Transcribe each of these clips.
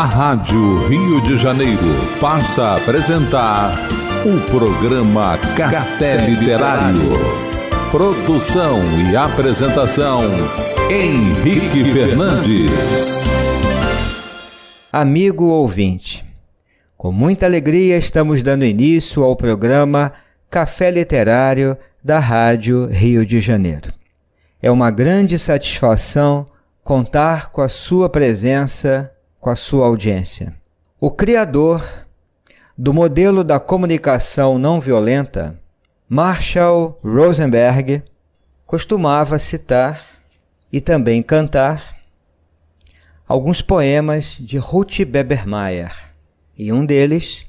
A Rádio Rio de Janeiro passa a apresentar o programa Café Literário. Produção e apresentação Henrique Fernandes. Amigo ouvinte, com muita alegria estamos dando início ao programa Café Literário da Rádio Rio de Janeiro. É uma grande satisfação contar com a sua presença com a sua audiência. O criador do modelo da comunicação não violenta, Marshall Rosenberg, costumava citar e também cantar alguns poemas de Ruth Bebermeyer, e um deles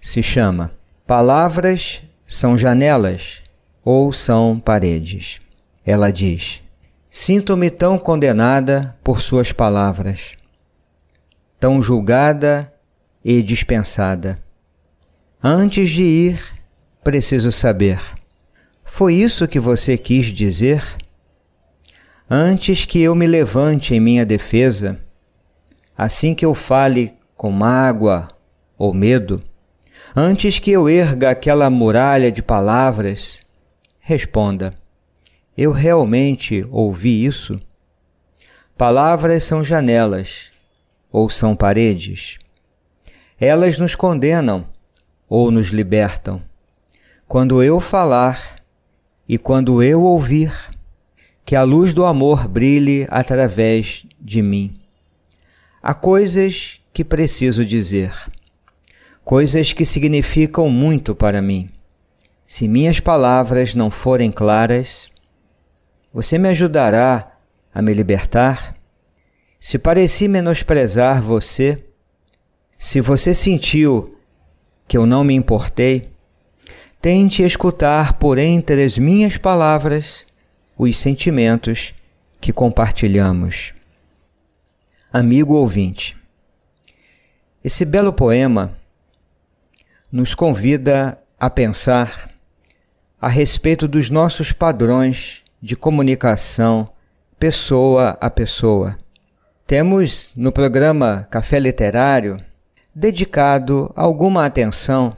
se chama Palavras são janelas ou são paredes. Ela diz: Sinto-me tão condenada por suas palavras tão julgada e dispensada. Antes de ir, preciso saber. Foi isso que você quis dizer? Antes que eu me levante em minha defesa, assim que eu fale com mágoa ou medo, antes que eu erga aquela muralha de palavras, responda: Eu realmente ouvi isso? Palavras são janelas ou são paredes? Elas nos condenam ou nos libertam. Quando eu falar e quando eu ouvir, que a luz do amor brilhe através de mim. Há coisas que preciso dizer, coisas que significam muito para mim. Se minhas palavras não forem claras, você me ajudará a me libertar? Se pareci menosprezar você, se você sentiu que eu não me importei, tente escutar por entre as minhas palavras os sentimentos que compartilhamos. Amigo ouvinte, esse belo poema nos convida a pensar a respeito dos nossos padrões de comunicação pessoa a pessoa temos no programa Café Literário dedicado alguma atenção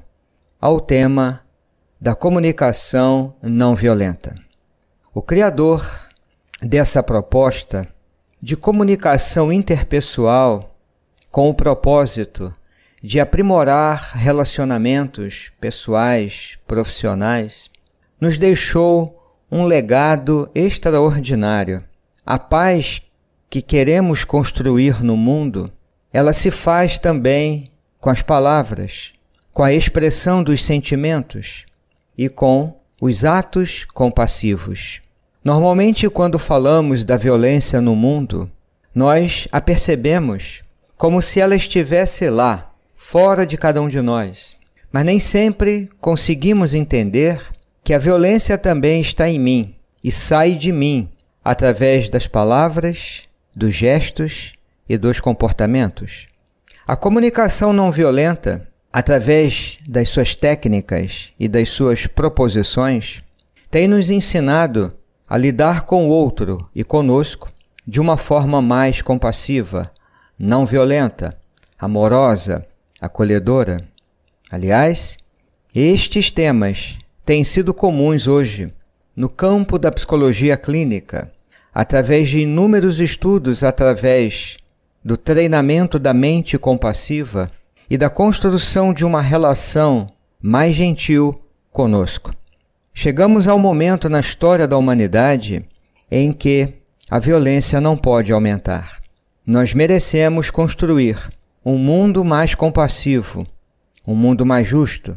ao tema da comunicação não violenta. O criador dessa proposta de comunicação interpessoal com o propósito de aprimorar relacionamentos pessoais, profissionais, nos deixou um legado extraordinário. A paz que queremos construir no mundo, ela se faz também com as palavras, com a expressão dos sentimentos e com os atos compassivos. Normalmente, quando falamos da violência no mundo, nós a percebemos como se ela estivesse lá, fora de cada um de nós. Mas nem sempre conseguimos entender que a violência também está em mim e sai de mim através das palavras, dos gestos e dos comportamentos. A comunicação não violenta, através das suas técnicas e das suas proposições, tem nos ensinado a lidar com o outro e conosco de uma forma mais compassiva, não violenta, amorosa, acolhedora. Aliás, estes temas têm sido comuns hoje no campo da psicologia clínica através de inúmeros estudos, através do treinamento da mente compassiva e da construção de uma relação mais gentil conosco. Chegamos ao momento na história da humanidade em que a violência não pode aumentar. Nós merecemos construir um mundo mais compassivo, um mundo mais justo,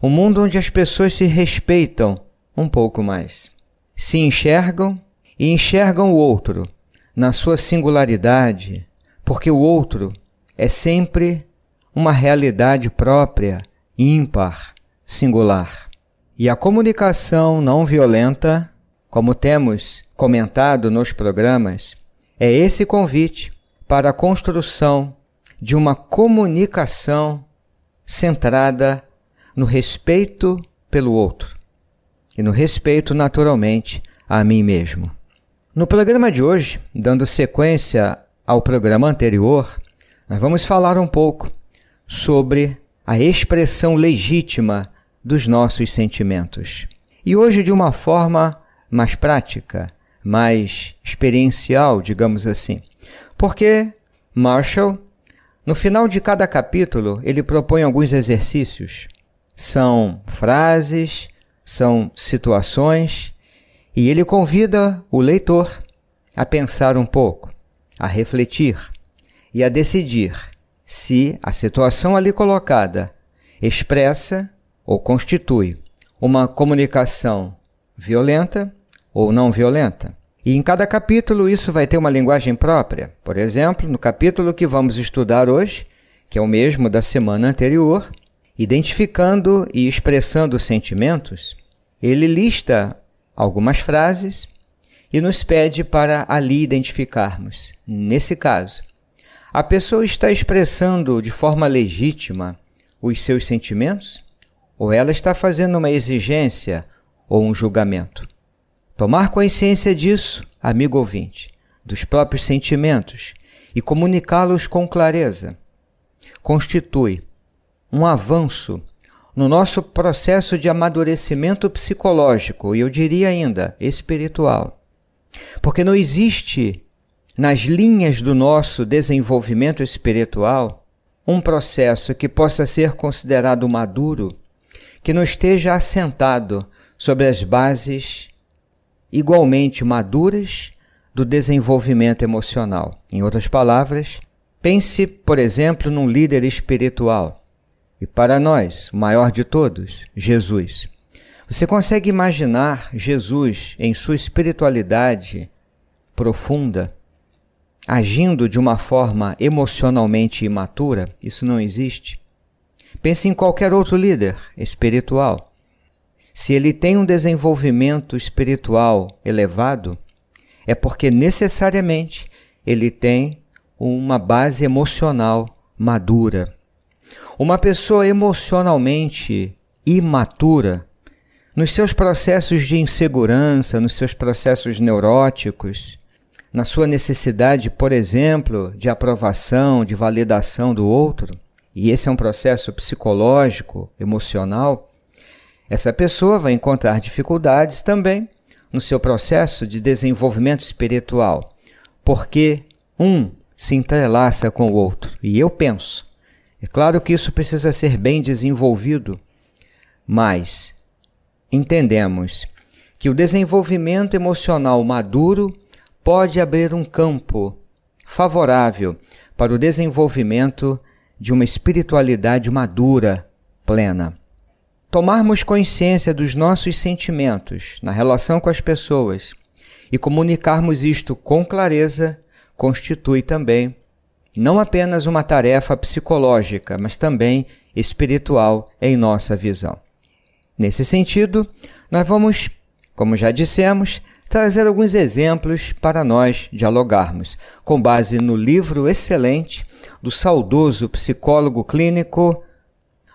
um mundo onde as pessoas se respeitam um pouco mais, se enxergam e enxergam o outro na sua singularidade, porque o outro é sempre uma realidade própria, ímpar, singular. E a comunicação não violenta, como temos comentado nos programas, é esse convite para a construção de uma comunicação centrada no respeito pelo outro e no respeito, naturalmente, a mim mesmo. No programa de hoje, dando sequência ao programa anterior, nós vamos falar um pouco sobre a expressão legítima dos nossos sentimentos. E hoje, de uma forma mais prática, mais experiencial, digamos assim. Porque Marshall, no final de cada capítulo, ele propõe alguns exercícios. São frases, são situações e ele convida o leitor a pensar um pouco, a refletir e a decidir se a situação ali colocada expressa ou constitui uma comunicação violenta ou não violenta. E em cada capítulo isso vai ter uma linguagem própria. Por exemplo, no capítulo que vamos estudar hoje, que é o mesmo da semana anterior, identificando e expressando sentimentos, ele lista algumas frases e nos pede para ali identificarmos. Nesse caso, a pessoa está expressando de forma legítima os seus sentimentos ou ela está fazendo uma exigência ou um julgamento? Tomar consciência disso, amigo ouvinte, dos próprios sentimentos e comunicá-los com clareza, constitui um avanço no nosso processo de amadurecimento psicológico e eu diria ainda espiritual. Porque não existe nas linhas do nosso desenvolvimento espiritual um processo que possa ser considerado maduro que não esteja assentado sobre as bases igualmente maduras do desenvolvimento emocional. Em outras palavras, pense, por exemplo, num líder espiritual e para nós, o maior de todos, Jesus. Você consegue imaginar Jesus em sua espiritualidade profunda, agindo de uma forma emocionalmente imatura? Isso não existe. Pense em qualquer outro líder espiritual. Se ele tem um desenvolvimento espiritual elevado, é porque necessariamente ele tem uma base emocional madura. Uma pessoa emocionalmente imatura, nos seus processos de insegurança, nos seus processos neuróticos, na sua necessidade, por exemplo, de aprovação, de validação do outro, e esse é um processo psicológico, emocional, essa pessoa vai encontrar dificuldades também no seu processo de desenvolvimento espiritual, porque um se entrelaça com o outro, e eu penso, é claro que isso precisa ser bem desenvolvido, mas entendemos que o desenvolvimento emocional maduro pode abrir um campo favorável para o desenvolvimento de uma espiritualidade madura, plena. Tomarmos consciência dos nossos sentimentos na relação com as pessoas e comunicarmos isto com clareza constitui também não apenas uma tarefa psicológica, mas também espiritual em nossa visão. Nesse sentido, nós vamos, como já dissemos, trazer alguns exemplos para nós dialogarmos, com base no livro excelente do saudoso psicólogo clínico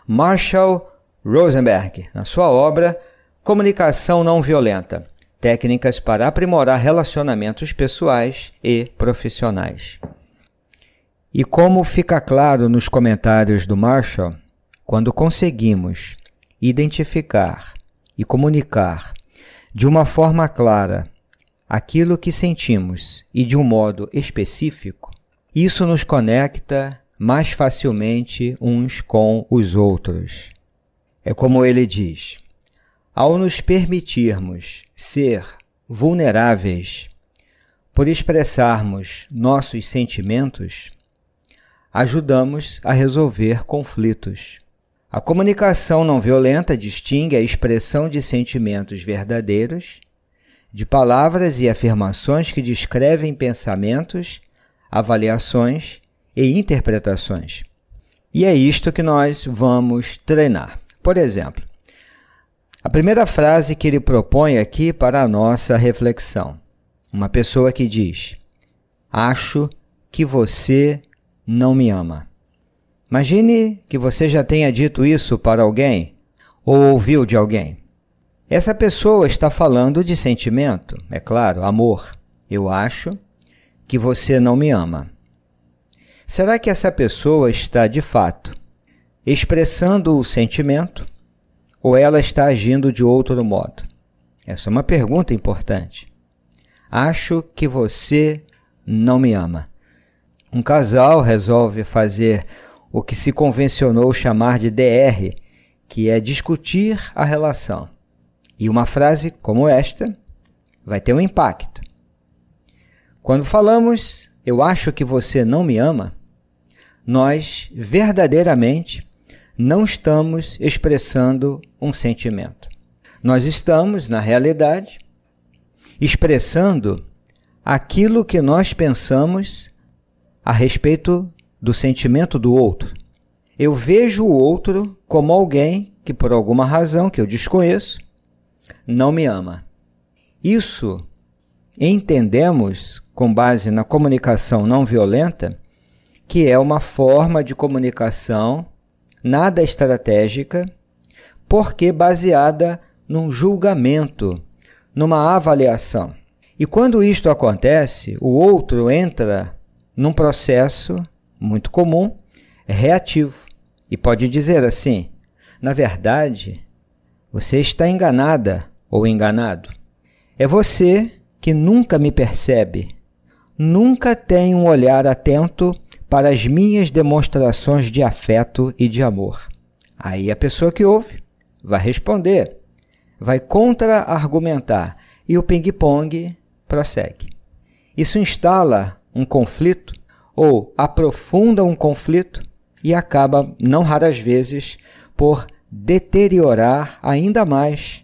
Marshall Rosenberg, na sua obra Comunicação Não Violenta Técnicas para aprimorar relacionamentos pessoais e profissionais. E como fica claro nos comentários do Marshall, quando conseguimos identificar e comunicar de uma forma clara aquilo que sentimos e de um modo específico, isso nos conecta mais facilmente uns com os outros. É como ele diz: ao nos permitirmos ser vulneráveis por expressarmos nossos sentimentos, ajudamos a resolver conflitos. A comunicação não violenta distingue a expressão de sentimentos verdadeiros de palavras e afirmações que descrevem pensamentos, avaliações e interpretações. E é isto que nós vamos treinar. Por exemplo, a primeira frase que ele propõe aqui para a nossa reflexão. Uma pessoa que diz: Acho que você não me ama. Imagine que você já tenha dito isso para alguém ou ouviu de alguém. Essa pessoa está falando de sentimento, é claro, amor. Eu acho que você não me ama. Será que essa pessoa está de fato expressando o sentimento ou ela está agindo de outro modo? Essa é uma pergunta importante. Acho que você não me ama. Um casal resolve fazer o que se convencionou chamar de DR, que é discutir a relação. E uma frase como esta vai ter um impacto. Quando falamos, eu acho que você não me ama, nós verdadeiramente não estamos expressando um sentimento. Nós estamos, na realidade, expressando aquilo que nós pensamos a respeito do sentimento do outro. Eu vejo o outro como alguém que, por alguma razão que eu desconheço, não me ama. Isso entendemos, com base na comunicação não violenta, que é uma forma de comunicação nada estratégica, porque baseada num julgamento, numa avaliação. E quando isto acontece, o outro entra num processo muito comum, é reativo. E pode dizer assim: na verdade, você está enganada ou enganado. É você que nunca me percebe, nunca tem um olhar atento para as minhas demonstrações de afeto e de amor. Aí a pessoa que ouve vai responder, vai contra-argumentar e o ping-pong prossegue. Isso instala um conflito ou aprofunda um conflito e acaba, não raras vezes, por deteriorar ainda mais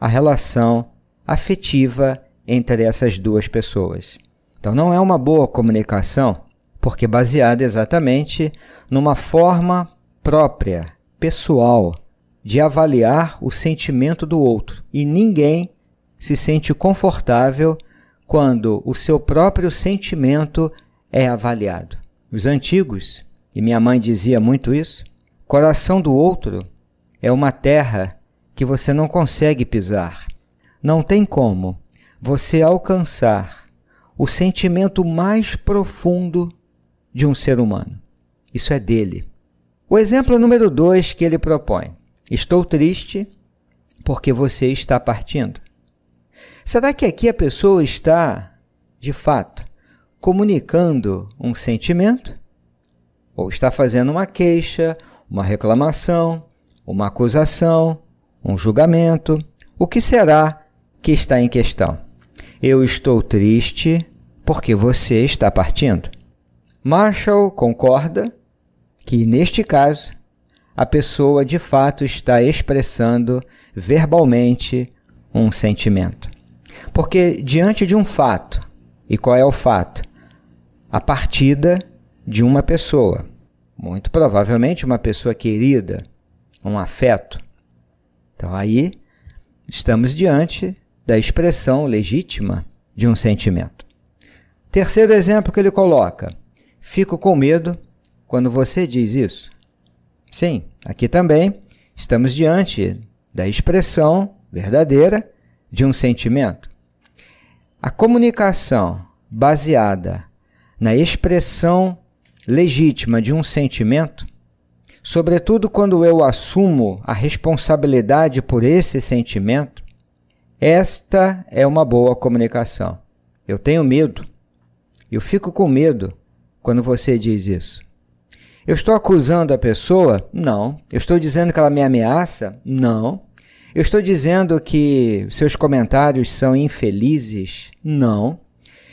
a relação afetiva entre essas duas pessoas. Então, não é uma boa comunicação, porque baseada exatamente numa forma própria, pessoal, de avaliar o sentimento do outro. E ninguém se sente confortável quando o seu próprio sentimento é avaliado. Os antigos, e minha mãe dizia muito isso, coração do outro é uma terra que você não consegue pisar. Não tem como você alcançar o sentimento mais profundo de um ser humano. Isso é dele. O exemplo número dois que ele propõe: Estou triste porque você está partindo. Será que aqui a pessoa está, de fato, comunicando um sentimento? Ou está fazendo uma queixa, uma reclamação, uma acusação, um julgamento? O que será que está em questão? Eu estou triste porque você está partindo. Marshall concorda que, neste caso, a pessoa de fato está expressando verbalmente um sentimento. Porque diante de um fato, e qual é o fato? A partida de uma pessoa, muito provavelmente uma pessoa querida, um afeto. Então aí estamos diante da expressão legítima de um sentimento. Terceiro exemplo que ele coloca: fico com medo quando você diz isso. Sim, aqui também estamos diante da expressão verdadeira de um sentimento. A comunicação baseada na expressão legítima de um sentimento, sobretudo quando eu assumo a responsabilidade por esse sentimento, esta é uma boa comunicação. Eu tenho medo. Eu fico com medo quando você diz isso. Eu estou acusando a pessoa? Não. Eu estou dizendo que ela me ameaça? Não. Eu estou dizendo que seus comentários são infelizes? Não.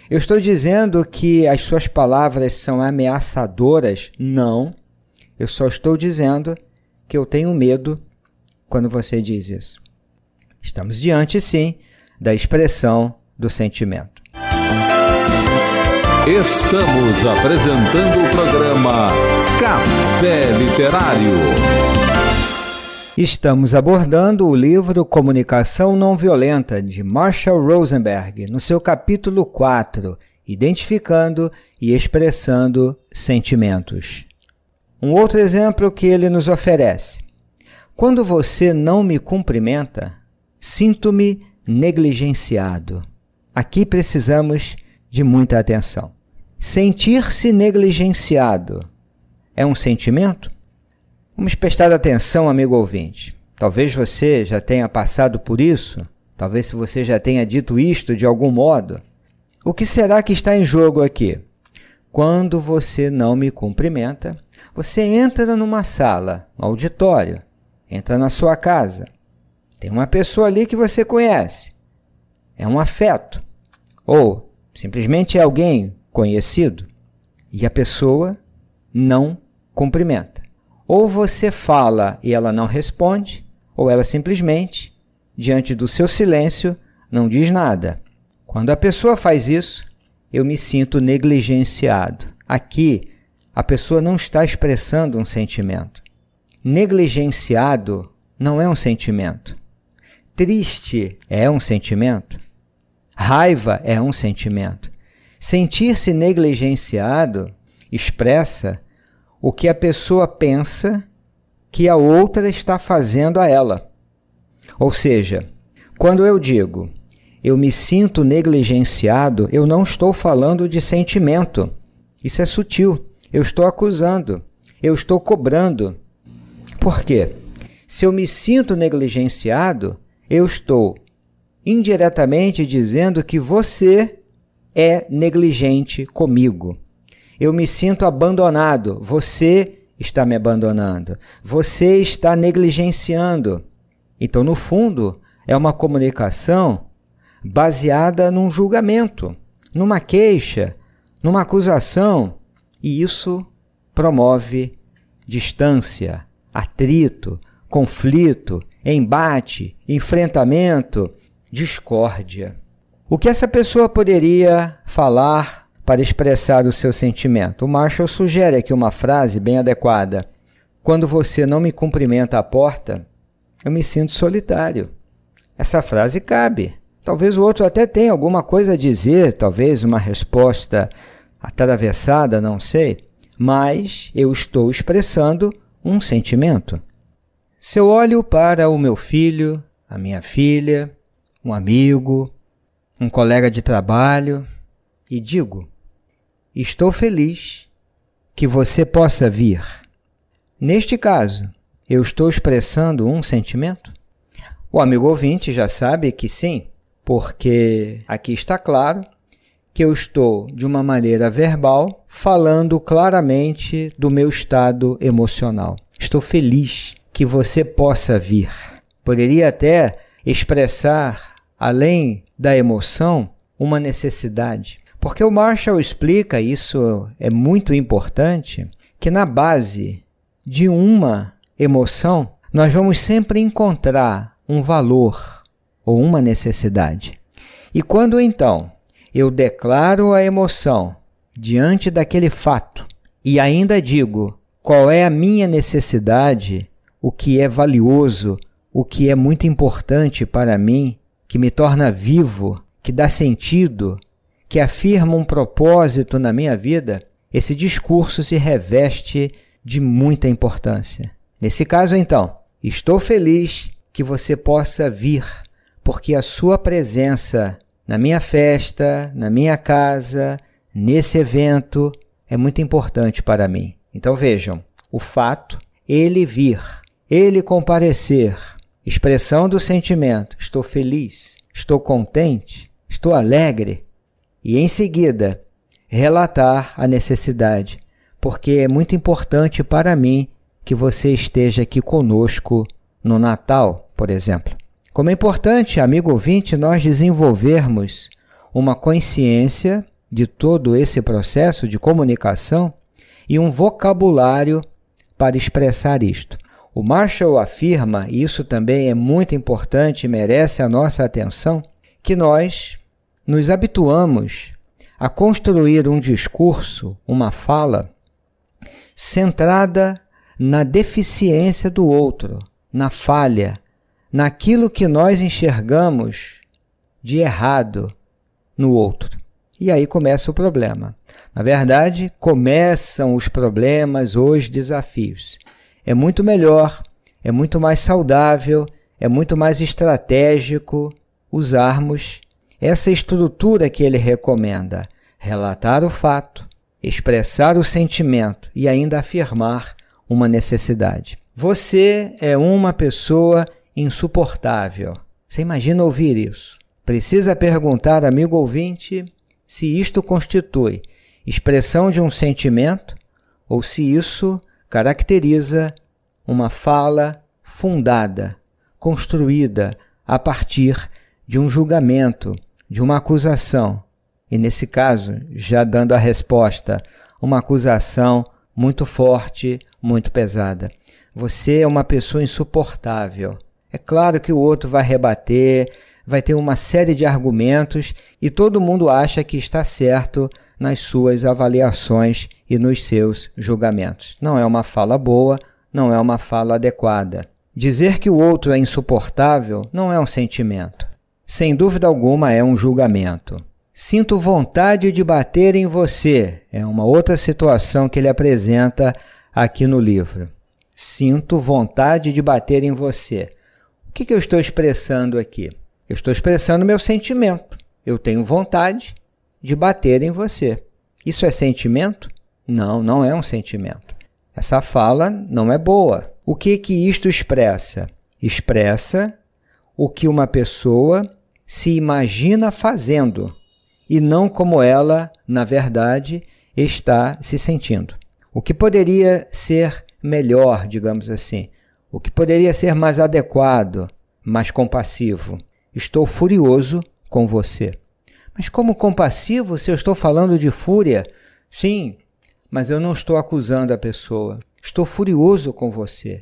Eu estou dizendo que as suas palavras são ameaçadoras? Não. Eu só estou dizendo que eu tenho medo quando você diz isso. Estamos diante, sim, da expressão do sentimento. Estamos apresentando o programa Café Literário. Estamos abordando o livro Comunicação Não Violenta, de Marshall Rosenberg, no seu capítulo 4, Identificando e Expressando Sentimentos. Um outro exemplo que ele nos oferece: Quando você não me cumprimenta, sinto-me negligenciado. Aqui precisamos de muita atenção. Sentir-se negligenciado é um sentimento? Vamos prestar atenção, amigo ouvinte. Talvez você já tenha passado por isso, talvez você já tenha dito isto de algum modo. O que será que está em jogo aqui? Quando você não me cumprimenta, você entra numa sala, um auditório, entra na sua casa. Tem uma pessoa ali que você conhece. É um afeto. Ou simplesmente é alguém conhecido. E a pessoa não cumprimenta. Ou você fala e ela não responde, ou ela simplesmente, diante do seu silêncio, não diz nada. Quando a pessoa faz isso, eu me sinto negligenciado. Aqui, a pessoa não está expressando um sentimento. Negligenciado não é um sentimento. Triste é um sentimento. Raiva é um sentimento. Sentir-se negligenciado expressa o que a pessoa pensa que a outra está fazendo a ela. Ou seja, quando eu digo eu me sinto negligenciado, eu não estou falando de sentimento. Isso é sutil. Eu estou acusando, eu estou cobrando. Por quê? Se eu me sinto negligenciado, eu estou indiretamente dizendo que você é negligente comigo. Eu me sinto abandonado. Você está me abandonando. Você está negligenciando. Então, no fundo, é uma comunicação baseada num julgamento, numa queixa, numa acusação. E isso promove distância, atrito, conflito, embate, enfrentamento, discórdia. O que essa pessoa poderia falar para expressar o seu sentimento. O Marshall sugere aqui uma frase bem adequada: Quando você não me cumprimenta à porta, eu me sinto solitário. Essa frase cabe. Talvez o outro até tenha alguma coisa a dizer, talvez uma resposta atravessada, não sei, mas eu estou expressando um sentimento. Se eu olho para o meu filho, a minha filha, um amigo, um colega de trabalho e digo: Estou feliz que você possa vir. Neste caso, eu estou expressando um sentimento? O amigo ouvinte já sabe que sim, porque aqui está claro que eu estou, de uma maneira verbal, falando claramente do meu estado emocional. Estou feliz que você possa vir. Poderia até expressar, além da emoção, uma necessidade. Porque o Marshall explica, isso é muito importante, que na base de uma emoção, nós vamos sempre encontrar um valor ou uma necessidade. E quando então eu declaro a emoção diante daquele fato e ainda digo qual é a minha necessidade, o que é valioso, o que é muito importante para mim, que me torna vivo, que dá sentido, que afirma um propósito na minha vida, esse discurso se reveste de muita importância. Nesse caso, então, estou feliz que você possa vir, porque a sua presença na minha festa, na minha casa, nesse evento é muito importante para mim. Então vejam, o fato, ele vir, ele comparecer, expressão do sentimento, estou feliz, estou contente, estou alegre, e, em seguida, relatar a necessidade, porque é muito importante para mim que você esteja aqui conosco no Natal, por exemplo. Como é importante, amigo ouvinte, nós desenvolvermos uma consciência de todo esse processo de comunicação e um vocabulário para expressar isto. O Marshall afirma, e isso também é muito importante e merece a nossa atenção, que nós nos habituamos a construir um discurso, uma fala, centrada na deficiência do outro, na falha, naquilo que nós enxergamos de errado no outro. E aí começa o problema. Na verdade, começam os problemas, os desafios. É muito melhor, é muito mais saudável, é muito mais estratégico usarmos essa estrutura que ele recomenda: relatar o fato, expressar o sentimento e ainda afirmar uma necessidade. Você é uma pessoa insuportável. Você imagina ouvir isso? Precisa perguntar, amigo ouvinte, se isto constitui expressão de um sentimento ou se isso caracteriza uma fala fundada, construída a partir de um julgamento de uma acusação, e nesse caso, já dando a resposta, uma acusação muito forte, muito pesada. Você é uma pessoa insuportável. É claro que o outro vai rebater, vai ter uma série de argumentos e todo mundo acha que está certo nas suas avaliações e nos seus julgamentos. Não é uma fala boa, não é uma fala adequada. Dizer que o outro é insuportável não é um sentimento. Sem dúvida alguma é um julgamento. Sinto vontade de bater em você é uma outra situação que ele apresenta aqui no livro. Sinto vontade de bater em você. O que, que eu estou expressando aqui? Eu estou expressando meu sentimento. Eu tenho vontade de bater em você. Isso é sentimento? Não, não é um sentimento. Essa fala não é boa. O que que isto expressa? Expressa o que uma pessoa se imagina fazendo e não como ela, na verdade, está se sentindo. O que poderia ser melhor, digamos assim, o que poderia ser mais adequado, mais compassivo. Estou furioso com você. Mas como compassivo se eu estou falando de fúria? Sim, mas eu não estou acusando a pessoa. Estou furioso com você.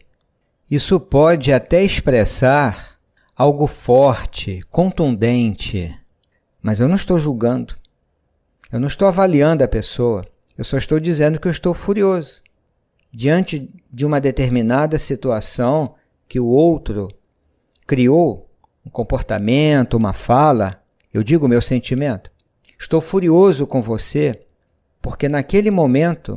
Isso pode até expressar algo forte, contundente. Mas eu não estou julgando. Eu não estou avaliando a pessoa. Eu só estou dizendo que eu estou furioso. Diante de uma determinada situação que o outro criou, um comportamento, uma fala, eu digo meu sentimento. Estou furioso com você porque naquele momento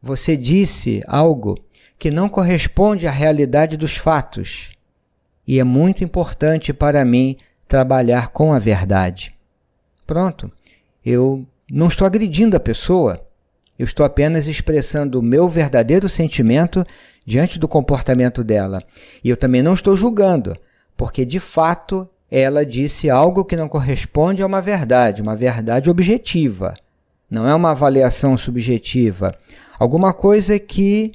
você disse algo que não corresponde à realidade dos fatos e é muito importante para mim trabalhar com a verdade. Pronto, eu não estou agredindo a pessoa, eu estou apenas expressando o meu verdadeiro sentimento diante do comportamento dela. E eu também não estou julgando, porque de fato ela disse algo que não corresponde a uma verdade, uma verdade objetiva. Não é uma avaliação subjetiva. Alguma coisa que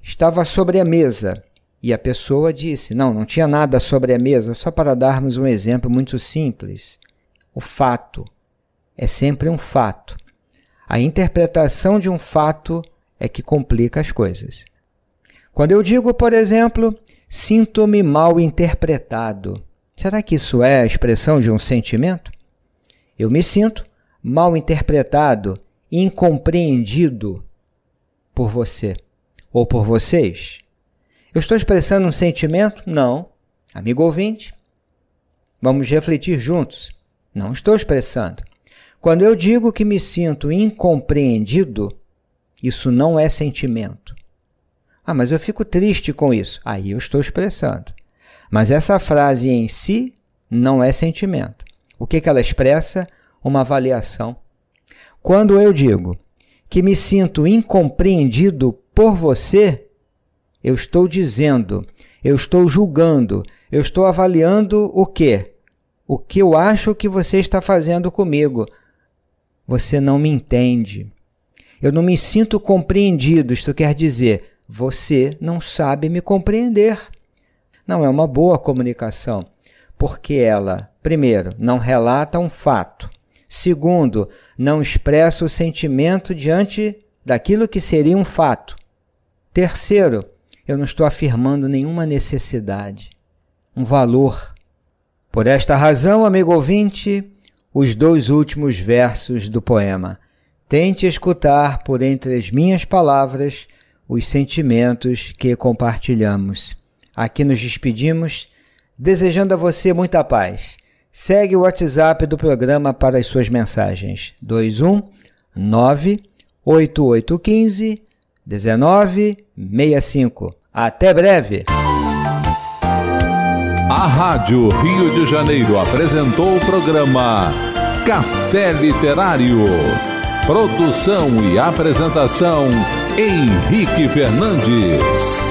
estava sobre a mesa e a pessoa disse: Não, não tinha nada sobre a mesa, só para darmos um exemplo muito simples. O fato é sempre um fato. A interpretação de um fato é que complica as coisas. Quando eu digo, por exemplo, sinto-me mal interpretado, será que isso é a expressão de um sentimento? Eu me sinto mal interpretado, incompreendido por você ou por vocês. Eu estou expressando um sentimento? Não. Amigo ouvinte, vamos refletir juntos. Não estou expressando. Quando eu digo que me sinto incompreendido, isso não é sentimento. Ah, mas eu fico triste com isso. Aí eu estou expressando. Mas essa frase em si não é sentimento. O que, que ela expressa? Uma avaliação. Quando eu digo que me sinto incompreendido por você, eu estou dizendo, eu estou julgando, eu estou avaliando o quê? O que eu acho que você está fazendo comigo. Você não me entende. Eu não me sinto compreendido. Isto quer dizer, você não sabe me compreender. Não é uma boa comunicação, porque ela, primeiro, não relata um fato. Segundo, não expressa o sentimento diante daquilo que seria um fato. Terceiro, eu não estou afirmando nenhuma necessidade, um valor. Por esta razão, amigo ouvinte, os dois últimos versos do poema. Tente escutar por entre as minhas palavras os sentimentos que compartilhamos. Aqui nos despedimos, desejando a você muita paz. Segue o WhatsApp do programa para as suas mensagens. 21 98815 1965. Até breve! A Rádio Rio de Janeiro apresentou o programa Café Literário. Produção e apresentação Henrique Fernandes.